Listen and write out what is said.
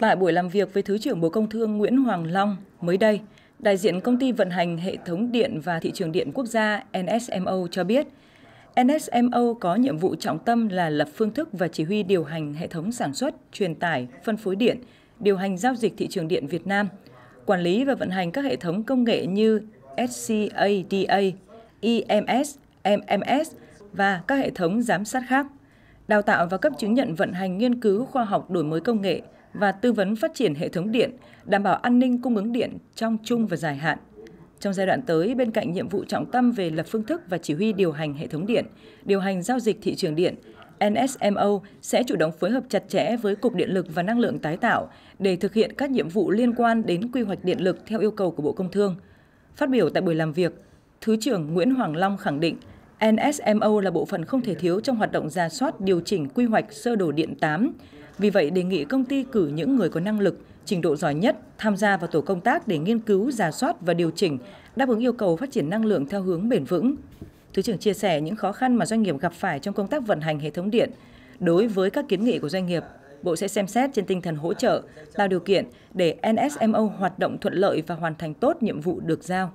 Tại buổi làm việc với Thứ trưởng Bộ Công Thương Nguyễn Hoàng Long mới đây, đại diện công ty vận hành hệ thống điện và thị trường điện quốc gia NSMO cho biết, NSMO có nhiệm vụ trọng tâm là lập phương thức và chỉ huy điều hành hệ thống sản xuất, truyền tải, phân phối điện, điều hành giao dịch thị trường điện Việt Nam, quản lý và vận hành các hệ thống công nghệ như SCADA, EMS, MMS và các hệ thống giám sát khác, đào tạo và cấp chứng nhận vận hành nghiên cứu khoa học đổi mới công nghệ – và tư vấn phát triển hệ thống điện, đảm bảo an ninh cung ứng điện trong chung và dài hạn. Trong giai đoạn tới, bên cạnh nhiệm vụ trọng tâm về lập phương thức và chỉ huy điều hành hệ thống điện, điều hành giao dịch thị trường điện, NSMO sẽ chủ động phối hợp chặt chẽ với Cục Điện lực và Năng lượng tái tạo để thực hiện các nhiệm vụ liên quan đến quy hoạch điện lực theo yêu cầu của Bộ Công Thương. Phát biểu tại buổi làm việc, Thứ trưởng Nguyễn Hoàng Long khẳng định NSMO là bộ phận không thể thiếu trong hoạt động ra soát điều chỉnh quy hoạch sơ đồ điện 8, vì vậy, đề nghị công ty cử những người có năng lực, trình độ giỏi nhất tham gia vào tổ công tác để nghiên cứu, giả soát và điều chỉnh, đáp ứng yêu cầu phát triển năng lượng theo hướng bền vững. Thứ trưởng chia sẻ những khó khăn mà doanh nghiệp gặp phải trong công tác vận hành hệ thống điện. Đối với các kiến nghị của doanh nghiệp, Bộ sẽ xem xét trên tinh thần hỗ trợ, tạo điều kiện để NSMO hoạt động thuận lợi và hoàn thành tốt nhiệm vụ được giao.